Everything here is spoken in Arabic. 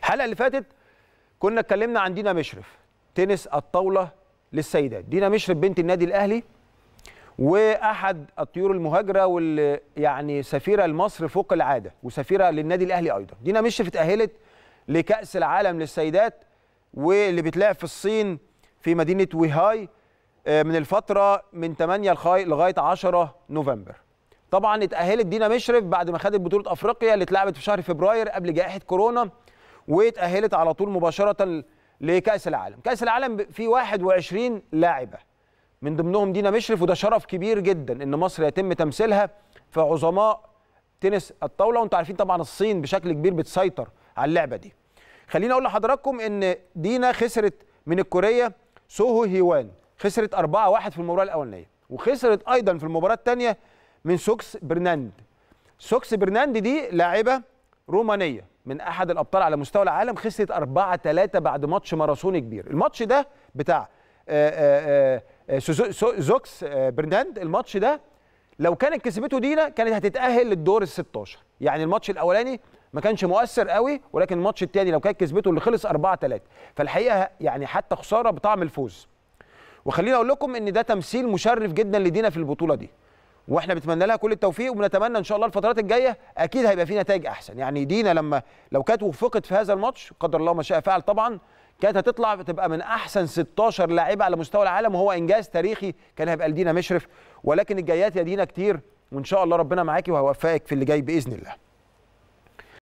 الحلقه اللي فاتت كنا اتكلمنا عن دينا مشرف تنس الطاوله للسيدات دينا مشرف بنت النادي الاهلي واحد الطيور المهاجره واللي يعني سفيره لمصر فوق العاده وسفيره للنادي الاهلي ايضا دينا مشرف اتاهلت لكاس العالم للسيدات واللي بتلعب في الصين في مدينه ويهاي آه، من الفتره من 8 لغايه 10 نوفمبر طبعا اتاهلت دينا مشرف بعد ما خدت بطوله افريقيا اللي اتلعبت في شهر فبراير قبل جائحه كورونا واتأهلت على طول مباشرة لكأس العالم كأس العالم فيه 21 لاعبة من ضمنهم دينا مشرف وده شرف كبير جدا ان مصر يتم تمثيلها في عظماء تنس الطاولة وانتم عارفين طبعا الصين بشكل كبير بتسيطر على اللعبة دي خليني اقول لحضراتكم ان دينا خسرت من الكورية سوهو هيوان خسرت 4-1 في المباراة الأولانية وخسرت أيضا في المباراة الثانية من سوكس برناند سوكس برناند دي لاعبة رومانية من احد الابطال على مستوى العالم خسرت 4 3 بعد ماتش ماراثوني كبير الماتش ده بتاع آآ آه، آآ آه، آه، زوكس برناند الماتش ده لو كانت كسبته دينا كانت هتتاهل للدور ال 16 يعني الماتش الاولاني ما كانش مؤثر قوي ولكن الماتش الثاني لو كانت كسبته اللي خلص 4 3 فالحقيقه يعني حتى خساره بطعم الفوز وخليني اقول لكم ان ده تمثيل مشرف جدا لدينا في البطوله دي واحنا بنتمنى لها كل التوفيق وبنتمنى ان شاء الله الفترات الجايه اكيد هيبقى في نتائج احسن يعني دينا لما لو كانت وفقت في هذا الماتش قدر الله ما شاء فعل طبعا كانت هتطلع تبقى من احسن 16 لاعيبه على مستوى العالم وهو انجاز تاريخي كان هيبقى لدينا مشرف ولكن الجايات يا دينا كتير وان شاء الله ربنا معاكي وهيوفقك في اللي جاي باذن الله